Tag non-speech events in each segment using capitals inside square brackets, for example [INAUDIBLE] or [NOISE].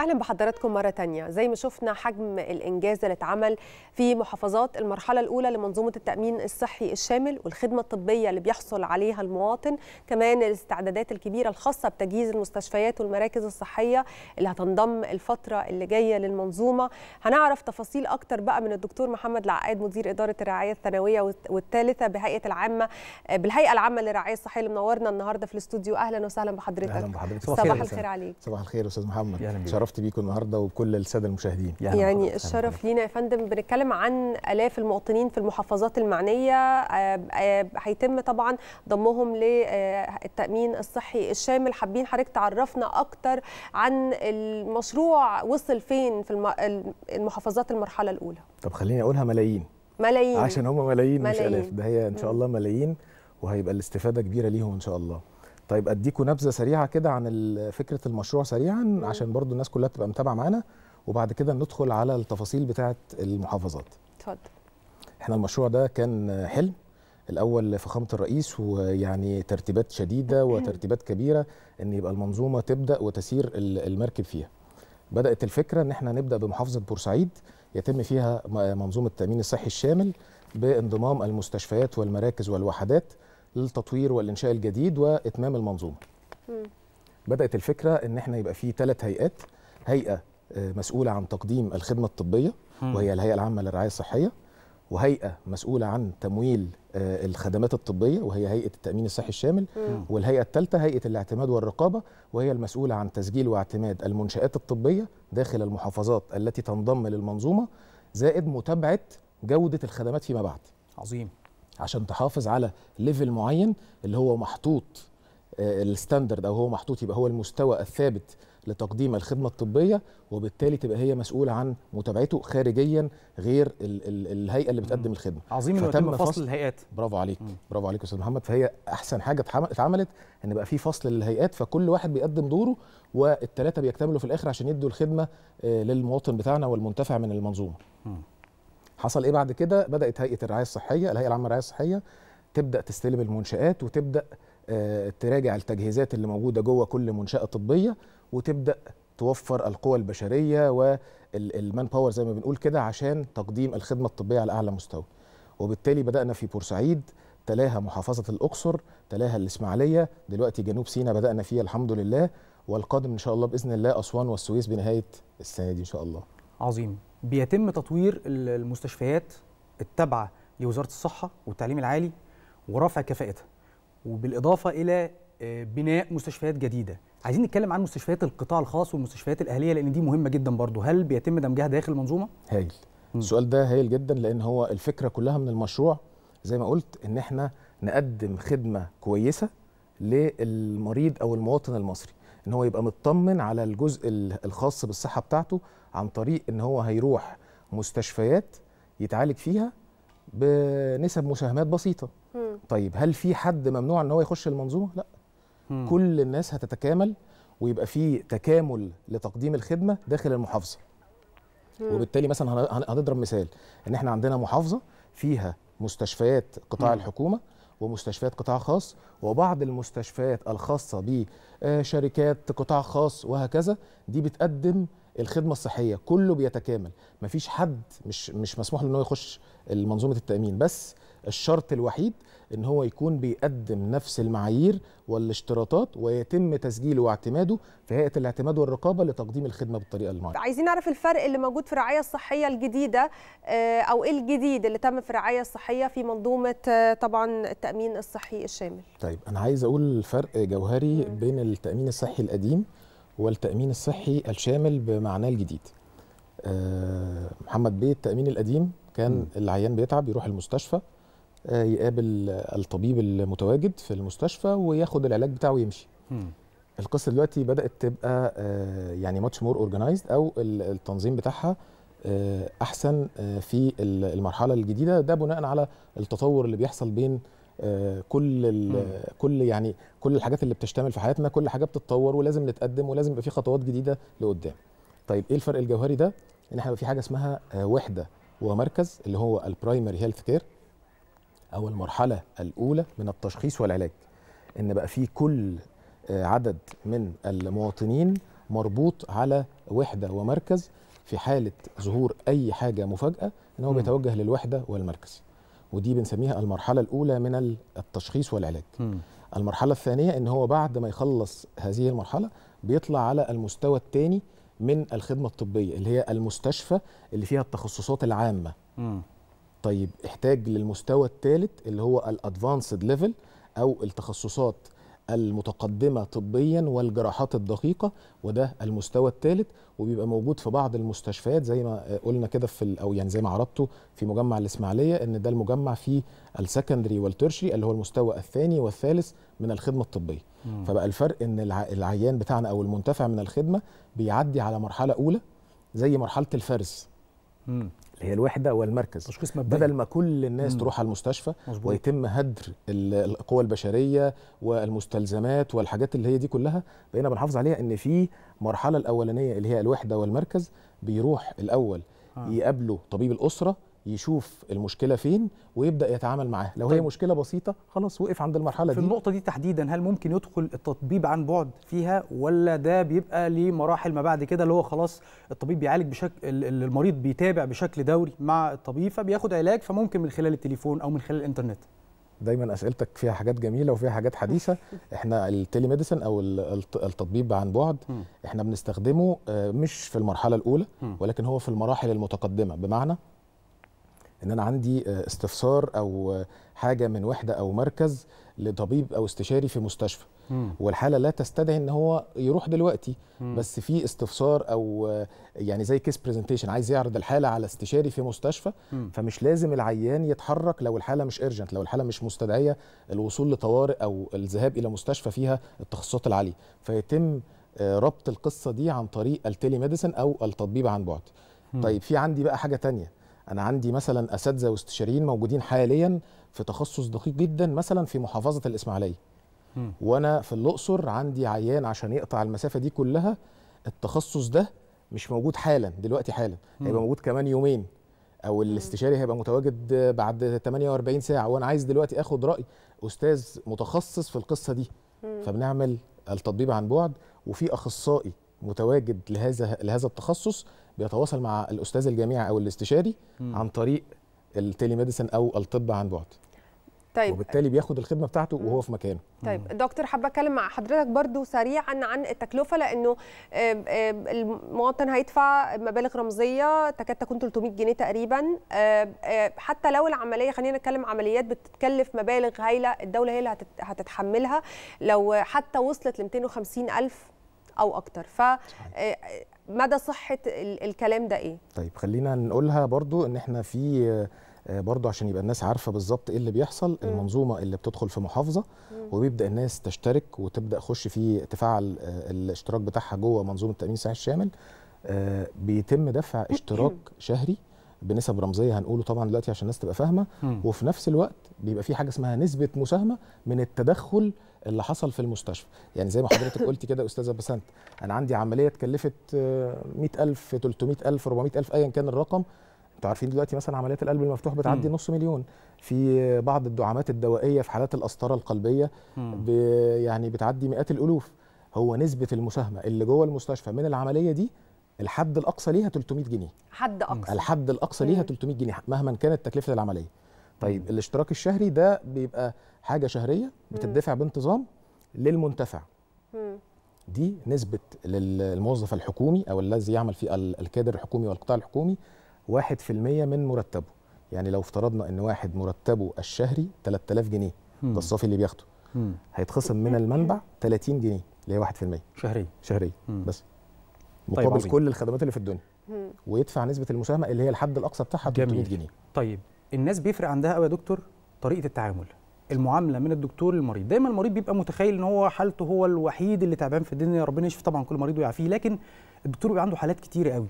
اهلا بحضراتكم مره تانية زي ما شفنا حجم الانجاز اللي اتعمل في محافظات المرحله الاولى لمنظومه التامين الصحي الشامل والخدمه الطبيه اللي بيحصل عليها المواطن كمان الاستعدادات الكبيره الخاصه بتجهيز المستشفيات والمراكز الصحيه اللي هتنضم الفتره اللي جايه للمنظومه هنعرف تفاصيل اكتر بقى من الدكتور محمد العقاد مدير اداره الرعايه الثانويه والثالثه بهيئه العامه بالهيئه العامه للرعايه الصحيه اللي منورنا النهارده في الاستوديو اهلا وسهلا بحضرتك اهلا بحضرتك صباح الخير عليك صباح الخير استاذ محمد شرفت بيكم النهارده وبكل الساده المشاهدين يعني, يعني الشرف لينا يا فندم بنتكلم عن الاف المواطنين في المحافظات المعنيه آه، آه، هيتم طبعا ضمهم للتامين الصحي الشامل حابين حضرتك تعرفنا اكتر عن المشروع وصل فين في المحافظات المرحله الاولى طب خليني اقولها ملايين ملايين عشان هم ملايين, ملايين. مش الاف ده هي ان شاء الله ملايين وهيبقى الاستفاده كبيره ليهم ان شاء الله طيب اديكم نبذه سريعه كده عن فكره المشروع سريعا عشان برضو الناس كلها تبقى متابعه معانا وبعد كده ندخل على التفاصيل بتاعه المحافظات اتفضل احنا المشروع ده كان حلم الاول فخامه الرئيس ويعني ترتيبات شديده وترتيبات كبيره ان يبقى المنظومه تبدا وتسير المركب فيها بدات الفكره ان احنا نبدا بمحافظه بورسعيد يتم فيها منظومه التامين الصحي الشامل بانضمام المستشفيات والمراكز والوحدات للتطوير والانشاء الجديد واتمام المنظومه بدات الفكره ان احنا يبقى في ثلاث هيئات هيئه آه، مسؤوله عن تقديم الخدمه الطبيه وهي الهيئه العامه للرعايه الصحيه وهيئه مسؤوله عن تمويل آه، الخدمات الطبيه وهي هيئه التامين الصحي الشامل مم. والهيئه الثالثه هيئه الاعتماد والرقابه وهي المسؤوله عن تسجيل واعتماد المنشات الطبيه داخل المحافظات التي تنضم للمنظومه زائد متابعه جوده الخدمات فيما بعد عظيم عشان تحافظ على ليفل معين اللي هو محطوط آه، الستاندرد او هو محطوط يبقى هو المستوى الثابت لتقديم الخدمه الطبيه وبالتالي تبقى هي مسؤوله عن متابعته خارجيا غير ال ال الهيئه اللي بتقدم الخدمه عظيم انه تم فصل الهيئات برافو عليك مم. برافو عليك يا استاذ محمد فهي احسن حاجه اتعملت ان بقى في فصل للهيئات فكل واحد بيقدم دوره والثلاثه بيكتملوا في الاخر عشان يدوا الخدمه آه، للمواطن بتاعنا والمنتفع من المنظومه مم. حصل ايه بعد كده بدات هيئه الرعايه الصحيه الهيئه العامه للرعايه الصحيه تبدا تستلم المنشات وتبدا آه، تراجع التجهيزات اللي موجوده جوه كل منشاه طبيه وتبدا توفر القوى البشريه والمان باور زي ما بنقول كده عشان تقديم الخدمه الطبيه على اعلى مستوى وبالتالي بدانا في بورسعيد تلاها محافظه الاقصر تلاها الاسماعيليه دلوقتي جنوب سيناء بدانا فيها الحمد لله والقادم ان شاء الله باذن الله اسوان والسويس بنهايه السنه دي ان شاء الله عظيم بيتم تطوير المستشفيات التابعه لوزاره الصحه والتعليم العالي ورفع كفاءتها وبالاضافه الى آه، بناء مستشفيات جديده عايزين نتكلم عن مستشفيات القطاع الخاص والمستشفيات الاهليه لان دي مهمه جدا برضو هل بيتم دمجها داخل المنظومه هايل السؤال ده هايل جدا لان هو الفكره كلها من المشروع زي ما قلت ان احنا نقدم خدمه كويسه للمريض او المواطن المصري ان هو يبقى مطمن على الجزء الخاص بالصحه بتاعته عن طريق ان هو هيروح مستشفيات يتعالج فيها بنسب مساهمات بسيطه مم. طيب هل في حد ممنوع ان هو يخش المنظومه لا مم. كل الناس هتتكامل ويبقى في تكامل لتقديم الخدمه داخل المحافظه مم. وبالتالي مثلا هنضرب مثال ان احنا عندنا محافظه فيها مستشفيات قطاع مم. الحكومه ومستشفيات قطاع خاص وبعض المستشفيات الخاصه بشركات قطاع خاص وهكذا دي بتقدم الخدمه الصحيه كله بيتكامل مفيش حد مش مش مسموح له انه يخش منظومه التامين بس الشرط الوحيد ان هو يكون بيقدم نفس المعايير والاشتراطات ويتم تسجيله واعتماده في هيئه الاعتماد والرقابه لتقديم الخدمه بالطريقه المعينه. طيب، عايزين نعرف الفرق اللي موجود في الرعايه الصحيه الجديده آه، او ايه الجديد اللي تم في الرعايه الصحيه في منظومه آه، طبعا التامين الصحي الشامل. طيب انا عايز اقول فرق جوهري بين التامين الصحي القديم والتامين الصحي الشامل بمعناه الجديد. آه، محمد بيه التامين القديم كان العيان بيتعب يروح المستشفى آه، يقابل الطبيب المتواجد في المستشفى وياخد العلاج بتاعه ويمشي القصه دلوقتي بدات تبقى آه، يعني ماتش مور اورجنايزد او التنظيم بتاعها آه، احسن في المرحله الجديده ده بناء على التطور اللي بيحصل بين كل كل يعني كل الحاجات اللي بتشتمل في حياتنا كل حاجه بتتطور ولازم نتقدم ولازم يبقى في خطوات جديده لقدام طيب ايه الفرق الجوهري ده ان احنا في حاجه اسمها وحده ومركز اللي هو البرايمري هيلث كير او المرحله الاولى من التشخيص والعلاج ان بقى في كل آه، عدد من المواطنين مربوط على وحده ومركز في حاله ظهور اي حاجه مفاجاه ان هو بيتوجه للوحده والمركز ودي بنسميها المرحله الاولى من التشخيص والعلاج م. المرحله الثانيه ان هو بعد ما يخلص هذه المرحله بيطلع على المستوى الثاني من الخدمه الطبيه اللي هي المستشفى اللي فيها التخصصات العامه م. طيب احتاج للمستوى الثالث اللي هو الادفانسد ليفل او التخصصات المتقدمة طبيا والجراحات الدقيقة وده المستوى الثالث وبيبقى موجود في بعض المستشفيات زي ما قلنا كده في او يعني زي ما عرضته في مجمع الاسماعيلية ان ده المجمع فيه السكندري والترشري اللي هو المستوى الثاني والثالث من الخدمة الطبية مم. فبقى الفرق ان العيان بتاعنا او المنتفع من الخدمة بيعدي على مرحلة اولى زي مرحلة الفرز اللي هي الوحده والمركز بدل ما كل الناس مم. تروح على المستشفى مزبوط. ويتم هدر القوى البشريه والمستلزمات والحاجات اللي هي دي كلها بقينا بنحافظ عليها ان في المرحله الاولانيه اللي هي الوحده والمركز بيروح الاول آه. يقابله طبيب الاسره يشوف المشكله فين ويبدا يتعامل معاها لو طيب. هي مشكله بسيطه خلاص وقف عند المرحله في دي في النقطه دي تحديدا هل ممكن يدخل التطبيب عن بعد فيها ولا ده بيبقى لمراحل ما بعد كده اللي هو خلاص الطبيب بيعالج بشكل المريض بيتابع بشكل دوري مع الطبيب فبياخد علاج فممكن من خلال التليفون او من خلال الانترنت دايما اسئلتك فيها حاجات جميله وفيها حاجات حديثه [LAUGHS] احنا ميديسن او التطبيب عن بعد احنا بنستخدمه آه، مش في المرحله الاولى ولكن هو في المراحل المتقدمه بمعنى ان انا عندي آه، استفسار او آه، حاجه من وحده او مركز لطبيب او استشاري في مستشفى والحاله لا تستدعي ان هو يروح دلوقتي بس في استفسار او آه، يعني زي كيس برزنتيشن عايز يعرض الحاله على استشاري في مستشفى فمش لازم العيان يتحرك لو الحاله مش ارجنت لو الحاله مش مستدعيه الوصول لطوارئ او الذهاب الى مستشفى فيها التخصصات العاليه فيتم ربط القصه دي عن طريق التلي ميديسن او التطبيب عن بعد طيب في عندي بقى حاجه تانية انا عندي مثلا اساتذه واستشاريين موجودين حاليا في تخصص دقيق جدا مثلا في محافظه الاسماعيليه وانا في الاقصر عندي عيان عشان يقطع المسافه دي كلها التخصص ده مش موجود حالا دلوقتي حالا هيبقى موجود كمان يومين او الاستشاري هيبقى متواجد بعد 48 ساعه وانا عايز دلوقتي اخد راي استاذ متخصص في القصه دي فبنعمل التطبيب عن بعد وفي اخصائي متواجد لهذا لهذا التخصص بيتواصل مع الاستاذ الجامعي او الاستشاري عن طريق التيلي ميديسن او الطب عن بعد طيب وبالتالي بياخد الخدمه بتاعته وهو في مكانه طيب دكتور حابه اتكلم مع حضرتك برضو سريعا عن التكلفه لانه المواطن هيدفع مبالغ رمزيه تكاد تكون 300 جنيه تقريبا حتى لو العمليه خلينا نتكلم عمليات بتتكلف مبالغ هايله الدوله هي اللي هتتحملها لو حتى وصلت ل 250 الف او اكتر ف آه، آه، مدى صحه الكلام ده ايه طيب خلينا نقولها برضو ان احنا في آه، برضو عشان يبقى الناس عارفه بالظبط ايه اللي بيحصل م. المنظومه اللي بتدخل في محافظه م. وبيبدا الناس تشترك وتبدا خش في تفاعل آه، الاشتراك بتاعها جوه منظومه التامين الصحي الشامل آه، بيتم دفع [CLEARS THROAT] اشتراك شهري بنسب رمزيه هنقوله طبعا دلوقتي عشان الناس تبقى فاهمه وفي نفس الوقت بيبقى في حاجه اسمها نسبه مساهمه من التدخل اللي حصل في المستشفى يعني زي ما حضرتك قلتي كده استاذه بسنت انا عندي عمليه اتكلفت 100000 300000 400000 ايا كان الرقم انتوا عارفين دلوقتي مثلا عمليات القلب المفتوح بتعدي نص مليون في بعض الدعامات الدوائيه في حالات القسطره القلبيه يعني بتعدي مئات الالوف هو نسبه المساهمه اللي جوه المستشفى من العمليه دي الحد الاقصى ليها 300 جنيه حد اقصى الحد الاقصى ليها 300 جنيه مهما كانت تكلفه العمليه طيب مم. الاشتراك الشهري ده بيبقى حاجه شهريه بتدفع بانتظام للمنتفع مم. دي نسبه للموظف الحكومي او الذي يعمل في الكادر الحكومي والقطاع الحكومي 1% من مرتبه يعني لو افترضنا ان واحد مرتبه الشهري 3000 جنيه ده الصافي اللي بياخده هيتخصم من المنبع 30 [LAUGHS] جنيه اللي هي 1% شهري شهري بس طيب، مقابل طيب كل الخدمات اللي في الدنيا ويدفع نسبه المساهمه اللي هي الحد الاقصى بتاعها 300 جنيه طيب الناس بيفرق عندها قوي يا دكتور طريقه التعامل المعامله من الدكتور للمريض دايما المريض بيبقى متخيل ان هو حالته هو الوحيد اللي تعبان في الدنيا ربنا يشفي طبعا كل مريض ويعافيه لكن الدكتور بيبقى عنده حالات كتير قوي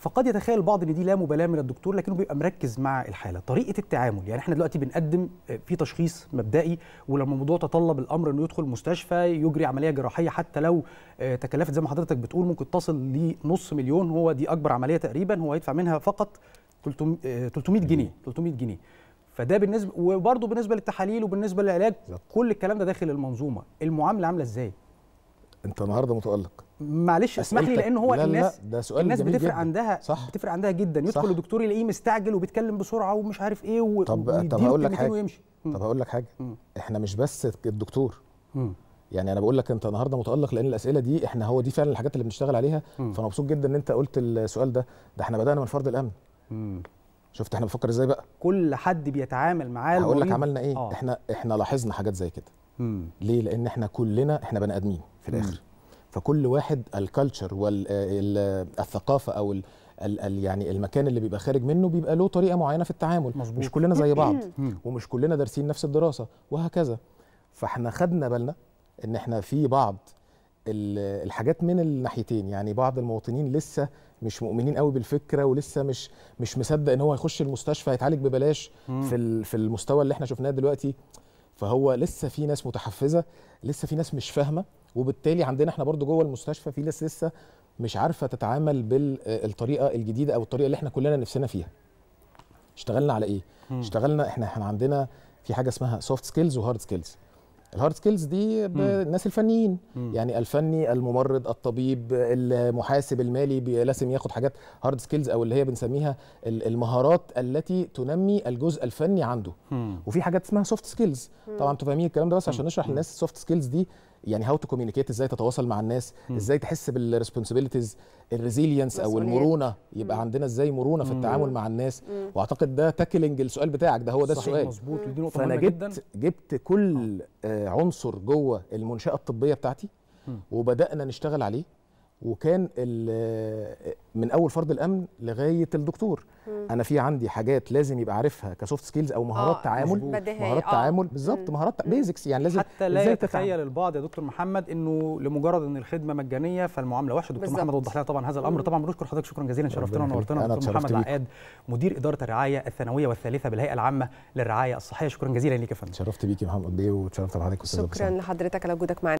فقد يتخيل البعض ان دي لا مبالاه من الدكتور لكنه بيبقى مركز مع الحاله طريقه التعامل يعني احنا دلوقتي بنقدم آه، في تشخيص مبدئي ولما الموضوع تطلب الامر انه يدخل مستشفى يجري عمليه جراحيه حتى لو آه، تكلفت زي ما حضرتك بتقول ممكن تصل لنص مليون هو دي اكبر عمليه تقريبا هو هيدفع منها فقط 300 آه، جنيه 300 جنيه فده بالنسبه وبرده بالنسبه للتحاليل وبالنسبه للعلاج كل الكلام ده داخل المنظومه المعامله عامله ازاي انت النهارده متالق معلش اسمح لي لان هو لا الناس لا ده سؤال الناس بتفرق جداً. عندها صح بتفرق عندها جدا يدخل الدكتور يلاقيه مستعجل وبيتكلم بسرعه ومش عارف ايه و... طب طب هقول لك حاجه ويمشي. طب هقول لك حاجه مم. احنا مش بس الدكتور مم. يعني انا بقول لك انت النهارده متالق لان الاسئله دي احنا هو دي فعلا الحاجات اللي بنشتغل عليها فمبسوط جدا ان انت قلت السؤال ده ده احنا بدانا من فرض الامن مم. شفت احنا بنفكر ازاي بقى كل حد بيتعامل معاه هقول لك عملنا ايه آه. احنا احنا لاحظنا حاجات زي كده ليه لان احنا كلنا احنا بني ادمين في الاخر فكل واحد الكالتشر والثقافه آه، آه، او ال ال يعني المكان اللي بيبقى خارج منه بيبقى له طريقه معينه في التعامل مزبوط. مش كلنا زي بعض ومش كلنا دارسين نفس الدراسه وهكذا فاحنا خدنا بالنا ان احنا في بعض الحاجات من الناحيتين يعني بعض المواطنين لسه مش مؤمنين قوي بالفكره ولسه مش مش مصدق ان هو هيخش المستشفى يتعالج ببلاش في في المستوى اللي احنا شفناه دلوقتي فهو لسه في ناس متحفزه لسه في ناس مش فاهمه وبالتالي عندنا احنا برضو جوه المستشفى في ناس لسه مش عارفه تتعامل بالطريقه الجديده او الطريقه اللي احنا كلنا نفسنا فيها اشتغلنا على ايه مم. اشتغلنا احنا احنا عندنا في حاجه اسمها سوفت سكيلز وهارد سكيلز الهارد سكيلز دي الناس الفنيين مم. يعني الفني الممرض الطبيب المحاسب المالي لازم ياخد حاجات هارد سكيلز او اللي هي بنسميها المهارات التي تنمي الجزء الفني عنده مم. وفي حاجات اسمها سوفت سكيلز طبعا انتوا فاهمين الكلام ده بس عشان نشرح للناس السوفت سكيلز دي يعني هاو تو كوميونيكيت ازاي تتواصل مع الناس ازاي تحس بالريسبونسابيلتيز الريزيلينس او المرونه يبقى عندنا ازاي مرونه في التعامل مع الناس واعتقد ده تاكلنج السؤال بتاعك ده هو ده السؤال مظبوط ودي نقطه فانا جبت جدا. جبت كل آه. آه، عنصر جوه المنشاه الطبيه بتاعتي وبدانا نشتغل عليه وكان من اول فرد الامن لغايه الدكتور مم. انا في عندي حاجات لازم يبقى عارفها كسوفت سكيلز او مهارات آه تعامل مهارات آه. تعامل بالظبط مهارات بيزكس يعني لازم حتى لا يتخيل البعض يا دكتور محمد انه لمجرد ان الخدمه مجانيه فالمعامله وحشه دكتور بالزبط. محمد وضح لنا طبعا هذا الامر طبعا بنشكر حضرتك شكرا جزيلا شرفتنا ونورتنا دكتور محمد العقاد مدير اداره الرعايه الثانويه والثالثه بالهيئه العامه للرعايه الصحيه شكرا جزيلا ليك يا فندم شرفت بيك يا محمد بيه وتشرفت بحضرتك شكرا لحضرتك على وجودك معنا